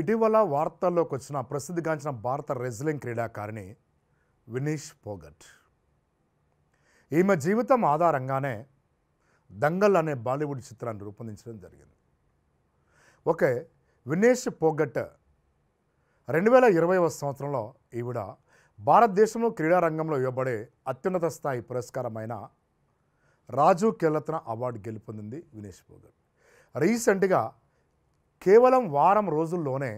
ఇటీవల వార్తల్లోకి వచ్చిన ప్రసిద్ధిగాంచిన భారత రెజ్లింగ్ క్రీడాకారిణి వినీష్ పోగట్ ఈమె జీవితం ఆధారంగానే దంగల్ అనే బాలీవుడ్ చిత్రాన్ని రూపొందించడం జరిగింది ఓకే వినేష్ పోగట్ రెండు వేల ఇరవైవ సంవత్సరంలో ఈవిడ భారతదేశంలో క్రీడారంగంలో ఇవ్వబడే అత్యున్నత స్థాయి పురస్కారమైన రాజు కెలత్న అవార్డు గెలుపొందింది వినేష్ పోగట్ రీసెంట్గా కేవలం వారం రోజుల్లోనే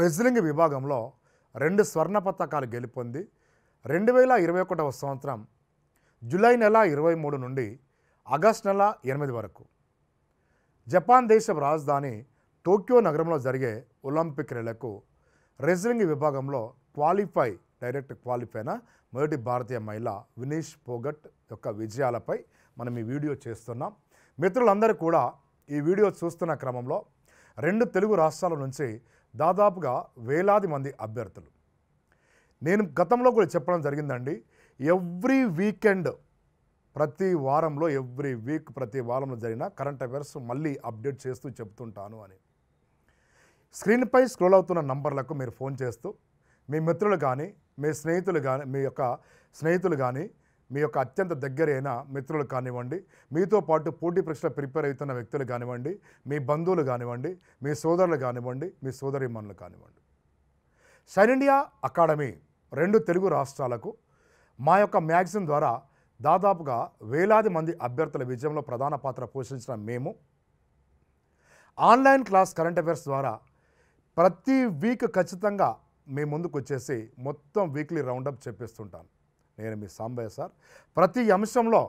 రెజ్లింగ్ విభాగంలో రెండు స్వర్ణ పతకాలు గెలుపొంది రెండు వేల ఇరవై ఒకటవ సంవత్సరం జూలై నెల ఇరవై మూడు నుండి ఆగస్ట్ నెల ఎనిమిది వరకు జపాన్ దేశ రాజధాని టోక్యో నగరంలో జరిగే ఒలింపిక్ క్రీడలకు రెజ్లింగ్ విభాగంలో క్వాలిఫై డైరెక్ట్ క్వాలిఫైన మొదటి భారతీయ మహిళ వినీష్ పోగట్ యొక్క విజయాలపై మనం ఈ వీడియో చేస్తున్నాం మిత్రులందరూ కూడా ఈ వీడియో చూస్తున్న క్రమంలో రెండు తెలుగు రాష్ట్రాల నుంచి దాదాపుగా వేలాది మంది అభ్యర్థులు నేను గతంలో కూడా చెప్పడం జరిగిందండి ఎవ్రీ వీకెండ్ ప్రతి వారంలో ఎవ్రీ వీక్ ప్రతి వారంలో జరిగిన కరెంట్ అఫైర్స్ మళ్ళీ అప్డేట్ చేస్తూ చెప్తుంటాను అని స్క్రీన్పై స్క్రోల్ అవుతున్న నంబర్లకు మీరు ఫోన్ చేస్తూ మీ మిత్రులు కానీ మీ స్నేహితులు కానీ మీ యొక్క స్నేహితులు కానీ మీ యొక్క అత్యంత దగ్గరైన మిత్రులు కానివ్వండి మీతో పాటు పోటీ పరీక్షలు ప్రిపేర్ అవుతున్న వ్యక్తులు కానివ్వండి మీ బంధువులు కానివ్వండి మీ సోదరులు కానివ్వండి మీ సోదరిమనులు కానివ్వండి సైన్ ఇండియా అకాడమీ రెండు తెలుగు రాష్ట్రాలకు మా యొక్క మ్యాగజిన్ ద్వారా దాదాపుగా వేలాది మంది అభ్యర్థుల విజయంలో ప్రధాన పాత్ర పోషించిన మేము ఆన్లైన్ క్లాస్ కరెంట్ అఫైర్స్ ద్వారా ప్రతి వీక్ ఖచ్చితంగా మీ ముందుకు వచ్చేసి మొత్తం వీక్లీ రౌండప్ చెప్పేస్తుంటాను నేను మీ సాంబయ్య సార్ ప్రతి అంశంలో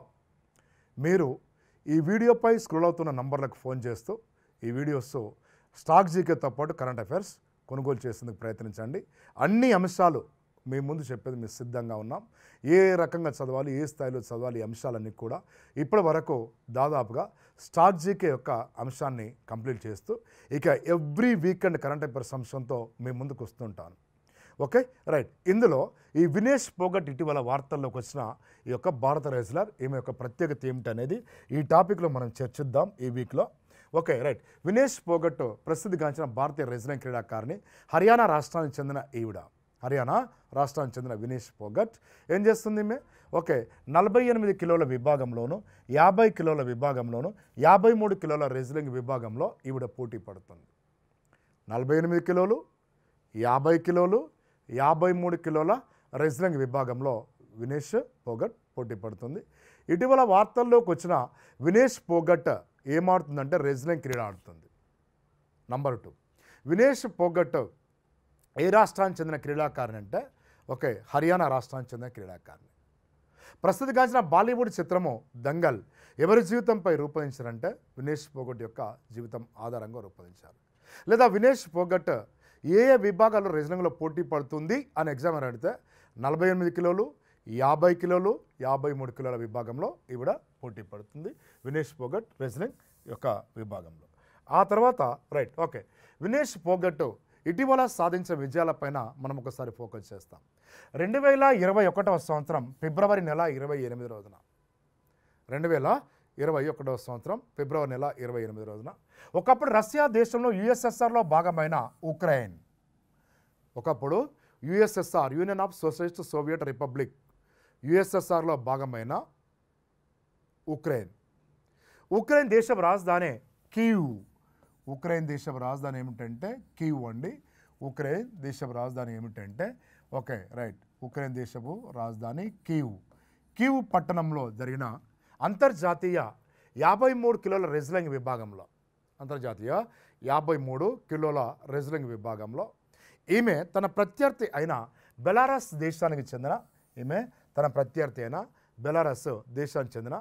మీరు ఈ వీడియోపై స్క్రోల్ అవుతున్న నంబర్లకు ఫోన్ చేస్తూ ఈ వీడియోస్ స్టాక్ జీకేతో పాటు కరెంట్ అఫైర్స్ కొనుగోలు చేసేందుకు ప్రయత్నించండి అన్ని అంశాలు మీ ముందు చెప్పేది మేము సిద్ధంగా ఉన్నాం ఏ రకంగా చదవాలి ఏ స్థాయిలో చదవాలి ఈ అంశాలన్నీ కూడా ఇప్పటి వరకు దాదాపుగా స్టాక్ జీకే యొక్క అంశాన్ని కంప్లీట్ చేస్తూ ఇక ఎవ్రీ వీకెండ్ కరెంట్ అఫైర్స్ అంశంతో మీ ముందుకు వస్తుంటాను ఓకే రైట్ ఇందులో ఈ వినేష్ పోగట్ ఇటీవల వార్తల్లోకి వచ్చిన ఈ యొక్క భారత రెజ్లర్ ఈమె యొక్క ప్రత్యేకత ఏమిటనేది ఈ టాపిక్లో మనం చర్చిద్దాం ఈ వీక్లో ఓకే రైట్ వినేష్ పోగట్ ప్రసిద్ధిగాంచిన భారతీయ రెజ్లింగ్ క్రీడాకారిణి హర్యానా రాష్ట్రానికి చెందిన ఈవిడ హర్యానా రాష్ట్రానికి చెందిన వినేష్ పోగట్ ఏం చేస్తుంది ఈమె ఓకే నలభై ఎనిమిది కిలోల విభాగంలోను యాభై కిలోల విభాగంలోను యాభై మూడు కిలోల రెజ్లింగ్ విభాగంలో ఈవిడ పోటీ పడుతుంది నలభై ఎనిమిది కిలోలు యాభై కిలోలు యాభై మూడు కిలోల రెజ్లింగ్ విభాగంలో వినేష్ పోగట్ పోటీ పడుతుంది ఇటీవల వార్తల్లోకి వచ్చిన వినేష్ పోగట్ ఏమాడుతుందంటే రెజ్లింగ్ క్రీడ ఆడుతుంది నంబర్ టూ వినేష్ పోగట్ ఏ రాష్ట్రానికి చెందిన క్రీడాకారుని అంటే ఓకే హర్యానా రాష్ట్రానికి చెందిన క్రీడాకారుని ప్రస్తుతిగాంచిన బాలీవుడ్ చిత్రము దంగల్ ఎవరి జీవితంపై రూపొందించారంటే వినేష్ పోగట్ యొక్క జీవితం ఆధారంగా రూపొందించారు లేదా వినేష్ పోగట్ ఏ ఏ విభాగాల్లో రీజనింగ్లో పోటీ పడుతుంది అని ఎగ్జామినర్ అడిగితే నలభై ఎనిమిది కిలోలు యాభై కిలోలు యాభై మూడు కిలోల విభాగంలో ఈవిడ పోటీ పడుతుంది వినేష్ పోగట్ రెజ్లింగ్ యొక్క విభాగంలో ఆ తర్వాత రైట్ ఓకే వినేష్ పోగట్ ఇటీవల సాధించిన విజయాలపైన మనం ఒకసారి ఫోకస్ చేస్తాం రెండు వేల ఇరవై ఒకటవ సంవత్సరం ఫిబ్రవరి నెల ఇరవై ఎనిమిది రోజున రెండు వేల ఇరవై ఒకటవ సంవత్సరం ఫిబ్రవరి నెల ఇరవై ఎనిమిది రోజున ఒకప్పుడు రష్యా దేశంలో యుఎస్ఎస్ఆర్లో భాగమైన ఉక్రెయిన్ ఒకప్పుడు USSR Union of Socialist Soviet Republic యుఎస్ఎస్ఆర్లో భాగమైన ఉక్రెయిన్ ఉక్రెయిన్ దేశం రాజధాని కీవ్ ఉక్రెయిన్ దేశం రాజధాని ఏమిటంటే కీవ్ అండి ఉక్రెయిన్ దేశం రాజధాని ఏమిటంటే ఓకే రైట్ ఉక్రెయిన్ దేశపు రాజధాని కీవ్ కీవ్ పట్టణంలో జరిగిన అంతర్జాతీయ యాభై మూడు కిలోల రెజ్లింగ్ విభాగంలో అంతర్జాతీయ యాభై మూడు కిలోల రెజ్లింగ్ విభాగంలో ఈమె తన ప్రత్యర్థి అయిన బెలారస్ దేశానికి చెందిన ఈమె తన ప్రత్యర్థి అయిన బెలారస్ దేశానికి చెందిన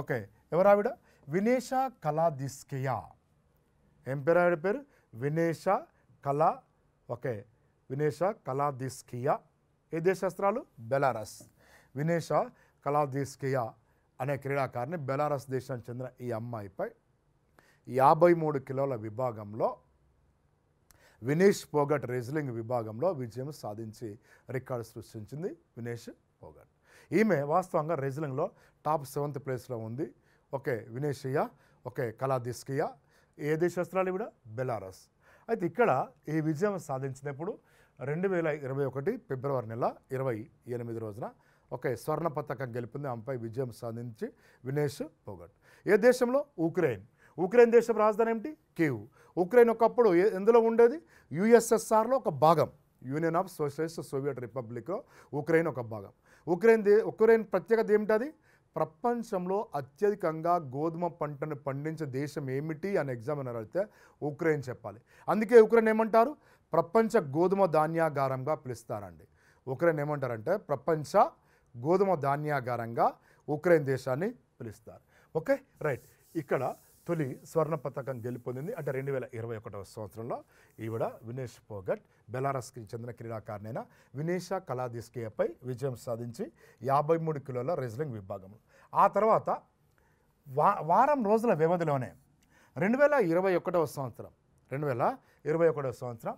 ఓకే ఎవరావిడ వినేషా కళాదిస్కియా ఏం పేరు ఆవిడ పేరు వినేష కళా ఓకే వినేష కళాదిస్కియా ఏ దేశాస్త్రాలు బెలారస్ వినేష కళాదిస్కియా అనే క్రీడాకారిణి బెలారస్ దేశానికి చెందిన ఈ అమ్మాయిపై యాభై మూడు కిలోల విభాగంలో వినేష్ పోగట్ రెజ్లింగ్ విభాగంలో విజయం సాధించి రికార్డు సృష్టించింది వినేష్ పోగట్ ఈమె వాస్తవంగా రెజ్లింగ్లో టాప్ సెవెంత్ ప్లేస్లో ఉంది ఓకే వినేషియా ఓకే కళాదిస్కియా ఏ దేశస్త్రాలు ఇవిడ బెలారస్ అయితే ఇక్కడ ఈ విజయం సాధించినప్పుడు రెండు వేల ఇరవై ఒకటి ఫిబ్రవరి నెల ఇరవై ఎనిమిది రోజున ఓకే స్వర్ణ పథకం గెలిపింది ఆమెపై విజయం సాధించి వినేష్ పోగట్ ఏ దేశంలో ఉక్రెయిన్ ఉక్రెయిన్ దేశం రాజధాని ఏమిటి కేవ్ ఉక్రెయిన్ ఒకప్పుడు ఎందులో ఉండేది యుఎస్ఎస్ఆర్లో ఒక భాగం యూనియన్ ఆఫ్ సోషలిస్ట్ సోవియట్ రిపబ్లిక్లో ఉక్రెయిన్ ఒక భాగం ఉక్రెయిన్ దే ఉక్రెయిన్ ప్రత్యేకత ఏమిటది ప్రపంచంలో అత్యధికంగా గోధుమ పంటను పండించే దేశం ఏమిటి అని ఎగ్జామినర్ అయితే ఉక్రెయిన్ చెప్పాలి అందుకే ఉక్రెయిన్ ఏమంటారు ప్రపంచ గోధుమ ధాన్యాగారంగా పిలుస్తారండి ఉక్రెయిన్ ఏమంటారంటే ప్రపంచ గోధుమ ధాన్యాగారంగా ఉక్రెయిన్ దేశాన్ని పిలుస్తారు ఓకే రైట్ ఇక్కడ తొలి స్వర్ణ పథకం గెలుపొందింది అంటే రెండు వేల ఇరవై ఒకటవ సంవత్సరంలో ఈవిడ వినేష్ పోగట్ బెలారస్కి చెందిన క్రీడాకారిణైన వినేష కళాదిస్కియాపై విజయం సాధించి యాభై మూడు కిలోల రెజ్లింగ్ విభాగంలో ఆ తర్వాత వా వారం రోజుల వ్యవధిలోనే రెండు వేల ఇరవై ఒకటవ సంవత్సరం రెండు వేల ఇరవై ఒకటవ సంవత్సరం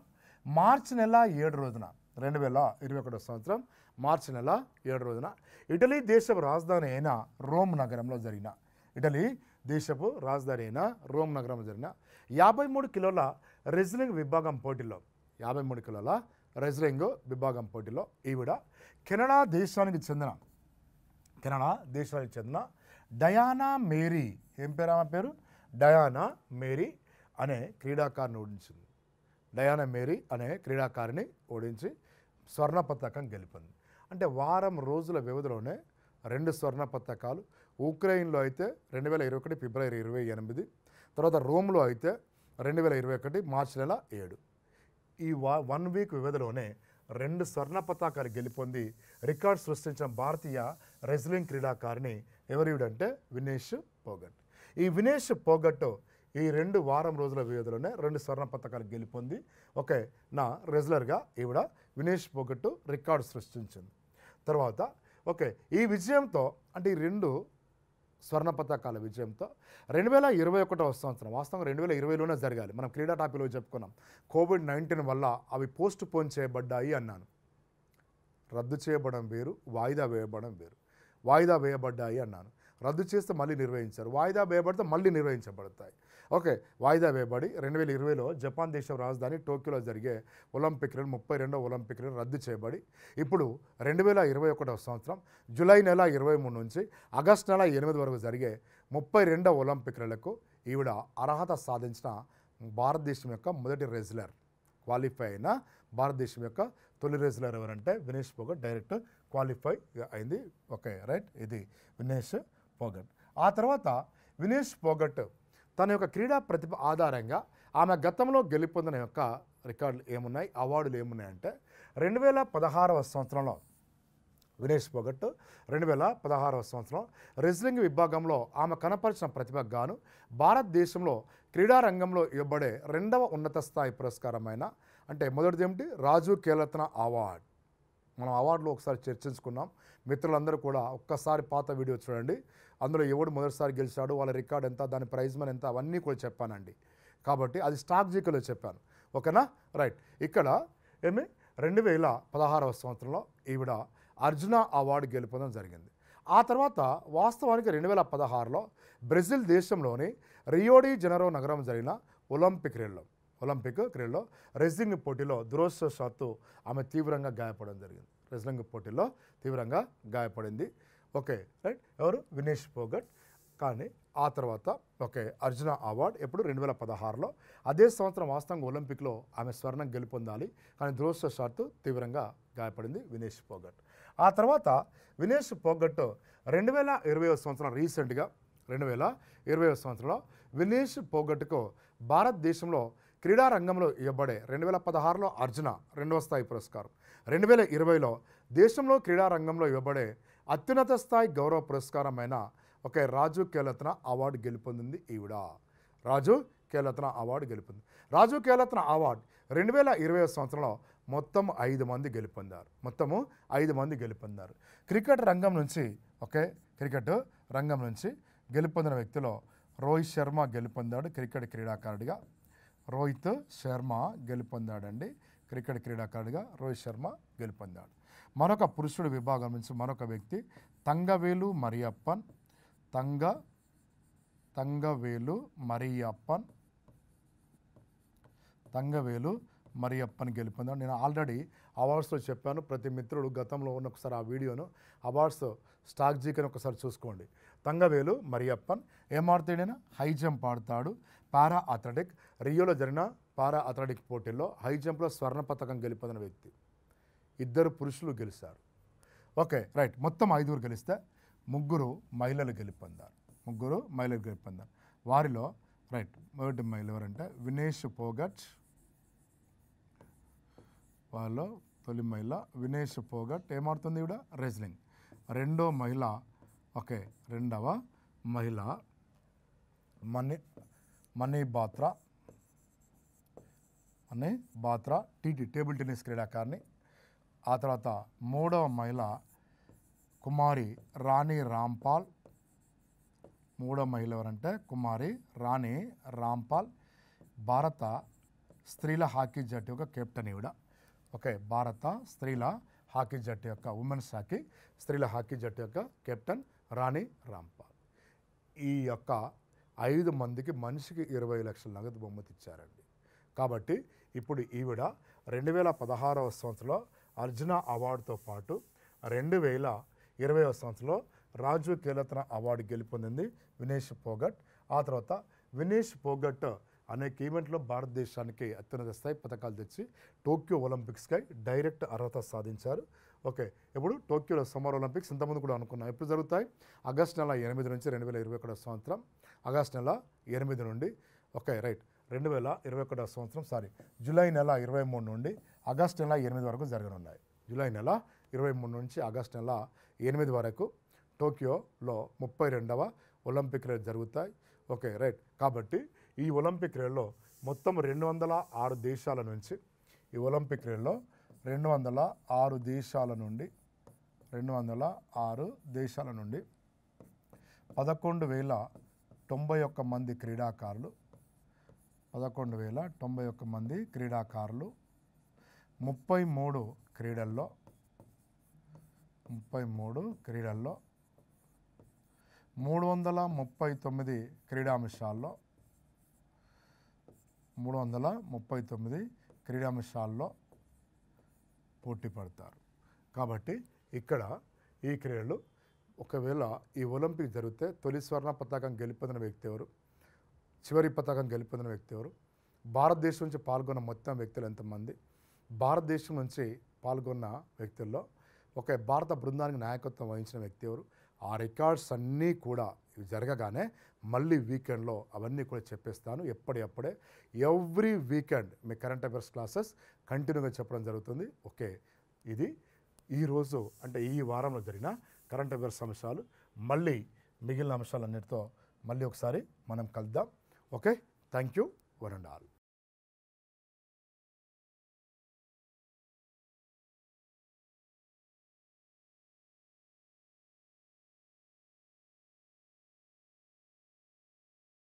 మార్చి నెల ఏడు రోజున రెండు వేల ఇరవై ఒకటో సంవత్సరం మార్చి నెల ఏడు రోజున ఇటలీ దేశపు రాజధాని అయిన రోమ్ నగరంలో జరిగిన ఇటలీ దేశపు రాజధాని అయిన రోమ్ నగరంలో జరిగిన యాభై మూడు కిలోల రెజ్లింగ్ విభాగం పోటీలో యాభై మూడు కిలోల రెజ్లింగ్ విభాగం పోటీలో ఈవిడ కెనడా దేశానికి చెందిన కెనడా దేశానికి చెందిన డయానా మేరీ ఏం పేరు ఆమె పేరు డయానా మేరీ అనే క్రీడాకారిని ఓడించింది డయానా మేరీ అనే క్రీడాకారిని ఓడించి స్వర్ణ పతకం గెలిపింది అంటే వారం రోజుల వ్యవధిలోనే రెండు స్వర్ణ పతకాలు ఉక్రెయిన్లో అయితే రెండు వేల ఇరవై ఒకటి ఫిబ్రవరి ఇరవై ఎనిమిది తర్వాత రోమ్లో అయితే రెండు వేల ఇరవై ఒకటి మార్చి నెల ఏడు ఈ వన్ వీక్ వ్యవధిలోనే రెండు స్వర్ణ పతాకాలు గెలుపొంది రికార్డ్ సృష్టించిన భారతీయ రెజ్లింగ్ క్రీడాకారిణి ఎవరివిడంటే వినేష్ పోగట్ ఈ వినేష్ పోగట్ ఈ రెండు వారం రోజుల వ్యవధిలోనే రెండు స్వర్ణ పతకాలు గెలుపొంది ఓకే నా రెగ్యులర్గా ఈవిడ వినేష్ పోగట్టు రికార్డు సృష్టించింది తర్వాత ఓకే ఈ విజయంతో అంటే ఈ రెండు స్వర్ణ పతకాల విజయంతో రెండు వేల ఇరవై ఒకటో సంవత్సరం వాస్తవంగా రెండు వేల ఇరవైలోనే జరగాలి మనం క్రీడా టాపిక్లో చెప్పుకున్నాం కోవిడ్ నైన్టీన్ వల్ల అవి పోస్ట్ పోన్ చేయబడ్డాయి అన్నాను రద్దు చేయబడడం వేరు వాయిదా వేయబడడం వేరు వాయిదా వేయబడ్డాయి అన్నాను రద్దు చేస్తే మళ్ళీ నిర్వహించారు వాయిదా వేయబడితే మళ్ళీ నిర్వహించబడతాయి ఓకే వాయిదా వేయబడి రెండు వేల ఇరవైలో జపాన్ దేశం రాజధాని టోక్యోలో జరిగే ఒలింపిక్ రెండు ముప్పై రెండో ఒలింపిక్ రెండు రద్దు చేయబడి ఇప్పుడు రెండు వేల ఇరవై ఒకటో సంవత్సరం జూలై నెల ఇరవై మూడు నుంచి ఆగస్టు నెల ఎనిమిది వరకు జరిగే ముప్పై రెండో ఒలింపిక్ రెలకు ఈవిడ అర్హత సాధించిన భారతదేశం యొక్క మొదటి రెజ్లర్ క్వాలిఫై అయిన భారతదేశం యొక్క తొలి రెజ్లర్ ఎవరంటే వినేష్ పోగట్ డైరెక్ట్ క్వాలిఫై అయింది ఓకే రైట్ ఇది వినేష్ పోగట్ ఆ తర్వాత వినేష్ పోగట్ తన యొక్క క్రీడా ప్రతిభ ఆధారంగా ఆమె గతంలో గెలుపొందిన యొక్క రికార్డులు ఏమున్నాయి అవార్డులు ఏమున్నాయంటే రెండు వేల పదహారవ సంవత్సరంలో వినేష్ పొగట్ రెండు వేల పదహారవ సంవత్సరం రెజ్లింగ్ విభాగంలో ఆమె కనపరిచిన ప్రతిభ గాను భారతదేశంలో క్రీడారంగంలో ఇవ్వబడే రెండవ ఉన్నత స్థాయి పురస్కారమైన అంటే మొదటిది ఏమిటి రాజు కేలత్న అవార్డు మనం అవార్డులో ఒకసారి చర్చించుకున్నాం మిత్రులందరూ కూడా ఒక్కసారి పాత వీడియో చూడండి అందులో ఎవడు మొదటిసారి గెలిచాడు వాళ్ళ రికార్డ్ ఎంత దాని ప్రైజ్ మన ఎంత అవన్నీ కూడా చెప్పానండి కాబట్టి అది స్టాక్ జీకలో చెప్పాను ఓకేనా రైట్ ఇక్కడ ఏమి రెండు వేల పదహారవ సంవత్సరంలో ఈవిడ అర్జున అవార్డు గెలుపొందడం జరిగింది ఆ తర్వాత వాస్తవానికి రెండు వేల పదహారులో బ్రెజిల్ దేశంలోని రియోడి జనరో నగరం జరిగిన ఒలింపిక్ క్రీడలు ఒలింపిక్ క్రీడలో రెజ్లింగ్ పోటీలో దురోసాత్తు ఆమె తీవ్రంగా గాయపడడం జరిగింది రెజ్లింగ్ పోటీలో తీవ్రంగా గాయపడింది ఓకే రైట్ ఎవరు వినేష్ పోగట్ కానీ ఆ తర్వాత ఓకే అర్జున అవార్డ్ ఎప్పుడు రెండు వేల పదహారులో అదే సంవత్సరం వాస్తవంగా ఒలింపిక్లో ఆమె స్వర్ణం గెలుపొందాలి కానీ దురోసాత్తు తీవ్రంగా గాయపడింది వినేష్ పోగట్ ఆ తర్వాత వినేష్ పోగట్ రెండు వేల ఇరవై సంవత్సరం రీసెంట్గా రెండు వేల ఇరవై సంవత్సరంలో వినేష్ పోగట్కు భారతదేశంలో క్రీడారంగంలో ఇవ్వబడే రెండు వేల పదహారులో అర్జున రెండవ స్థాయి పురస్కారం రెండు వేల ఇరవైలో దేశంలో క్రీడారంగంలో ఇవ్వబడే అత్యున్నత స్థాయి గౌరవ పురస్కారమైన ఒక రాజు కేలత్న అవార్డు గెలుపొందింది ఈవిడ రాజు కేలత్న అవార్డు గెలుపొంది రాజు కేలత్న అవార్డు రెండు వేల ఇరవై సంవత్సరంలో మొత్తం ఐదు మంది గెలుపొందారు మొత్తము ఐదు మంది గెలుపొందారు క్రికెట్ రంగం నుంచి ఓకే క్రికెట్ రంగం నుంచి గెలుపొందిన వ్యక్తిలో రోహిత్ శర్మ గెలుపొందాడు క్రికెట్ క్రీడాకారుడిగా రోహిత్ శర్మ గెలుపొందాడండి క్రికెట్ క్రీడాకారుడిగా రోహిత్ శర్మ గెలుపొందాడు మరొక పురుషుడు విభాగం నుంచి మరొక వ్యక్తి తంగవేలు మరియప్పన్ తంగ తంగవేలు మరియప్పన్ తంగవేలు మరియప్పని గెలిపిందా నేను ఆల్రెడీ అవార్డ్స్లో చెప్పాను ప్రతి మిత్రుడు గతంలో ఉన్న ఒకసారి ఆ వీడియోను అవార్డ్స్ స్టాక్ జీకని ఒకసారి చూసుకోండి తంగవేలు మరియప్పన్ ఏమాడతాడైనా హై జంప్ ఆడతాడు పారా అథ్లెటిక్ రియోలో జరిగిన పారా అథ్లెటిక్ పోటీల్లో హై జంప్లో స్వర్ణ పథకం గెలిపొందిన వ్యక్తి ఇద్దరు పురుషులు గెలిచారు ఓకే రైట్ మొత్తం ఐదుగురు గెలిస్తే ముగ్గురు మహిళలు గెలుపొందారు ముగ్గురు మహిళలు గెలుపొందారు వారిలో రైట్ మొదటి మహిళ ఎవరంటే వినేష్ పోగట్ వాళ్ళు తొలి మహిళ వినేష్ పోగట్ ఏమాడుతుంది ఇవిడ రెజ్లింగ్ రెండో మహిళ ఓకే రెండవ మహిళ మణి మణి బాత్రా అని బాత్రా టీటీ టేబుల్ టెన్నిస్ క్రీడాకారిణి ఆ తర్వాత మూడవ మహిళ కుమారి రాణి రాంపాల్ మూడవ మహిళ ఎవరంటే కుమారి రాణి రాంపాల్ భారత స్త్రీల హాకీ జట్టు యొక్క కెప్టెన్ ఈవిడ ఓకే భారత స్త్రీల హాకీ జట్టు యొక్క ఉమెన్స్ హాకీ స్త్రీల హాకీ జట్టు యొక్క కెప్టెన్ రాణి రాంపాల్ ఈ యొక్క ఐదు మందికి మనిషికి ఇరవై లక్షల నగదు బహుమతి ఇచ్చారండి కాబట్టి ఇప్పుడు ఈవిడ రెండు వేల పదహారవ సంవత్సరంలో అర్జున అవార్డుతో పాటు రెండు వేల ఇరవైవ సంవత్సరంలో రాజు కీలతన అవార్డు గెలుపొందింది వినేష్ పోగట్ ఆ తర్వాత వినేష్ పోగట్ అనేక ఈవెంట్లో భారతదేశానికి అత్యున్నత స్థాయి పథకాలు తెచ్చి టోక్యో ఒలింపిక్స్కై డైరెక్ట్ అర్హత సాధించారు ఓకే ఇప్పుడు టోక్యోలో సమ్మర్ ఒలింపిక్స్ ఇంతమంది కూడా అనుకున్నాం ఎప్పుడు జరుగుతాయి ఆగస్ట్ నెల ఎనిమిది నుంచి రెండు వేల ఇరవై ఒకటో సంవత్సరం ఆగస్ట్ నెల ఎనిమిది నుండి ఓకే రైట్ రెండు వేల ఇరవై ఒకటో సంవత్సరం సారీ జూలై నెల ఇరవై మూడు నుండి ఆగస్ట్ నెల ఎనిమిది వరకు జరగనున్నాయి జూలై నెల ఇరవై మూడు నుంచి ఆగస్ట్ నెల ఎనిమిది వరకు టోక్యోలో ముప్పై రెండవ రేట్ జరుగుతాయి ఓకే రైట్ కాబట్టి ఈ ఒలింపిక్ క్రీడలో మొత్తం రెండు వందల ఆరు దేశాల నుంచి ఈ ఒలింపిక్ క్రీడలో రెండు వందల ఆరు దేశాల నుండి రెండు వందల ఆరు దేశాల నుండి పదకొండు వేల తొంభై ఒక్క మంది క్రీడాకారులు పదకొండు వేల తొంభై ఒక్క మంది క్రీడాకారులు ముప్పై మూడు క్రీడల్లో ముప్పై మూడు క్రీడల్లో మూడు వందల ముప్పై తొమ్మిది క్రీడాంశాల్లో మూడు వందల ముప్పై తొమ్మిది క్రీడాంశాల్లో పోటీ పడతారు కాబట్టి ఇక్కడ ఈ క్రీడలు ఒకవేళ ఈ ఒలింపిక్ జరిగితే తొలి స్వర్ణ పతాకం గెలిపొందిన వ్యక్తి ఎవరు చివరి పతాకం గెలిపొందిన వ్యక్తి ఎవరు భారతదేశం నుంచి పాల్గొన్న మొత్తం వ్యక్తులు ఎంతమంది భారతదేశం నుంచి పాల్గొన్న వ్యక్తుల్లో ఒక భారత బృందానికి నాయకత్వం వహించిన వ్యక్తి ఎవరు ఆ రికార్డ్స్ అన్నీ కూడా ఇవి జరగగానే మళ్ళీ వీకెండ్లో అవన్నీ కూడా చెప్పేస్తాను ఎప్పటికప్పుడే ఎవ్రీ వీకెండ్ మీ కరెంట్ అఫేర్స్ క్లాసెస్ కంటిన్యూగా చెప్పడం జరుగుతుంది ఓకే ఇది ఈరోజు అంటే ఈ వారంలో జరిగిన కరెంట్ అఫేర్స్ అంశాలు మళ్ళీ మిగిలిన అంశాలన్నిటితో మళ్ళీ ఒకసారి మనం కలుద్దాం okay thank you one and all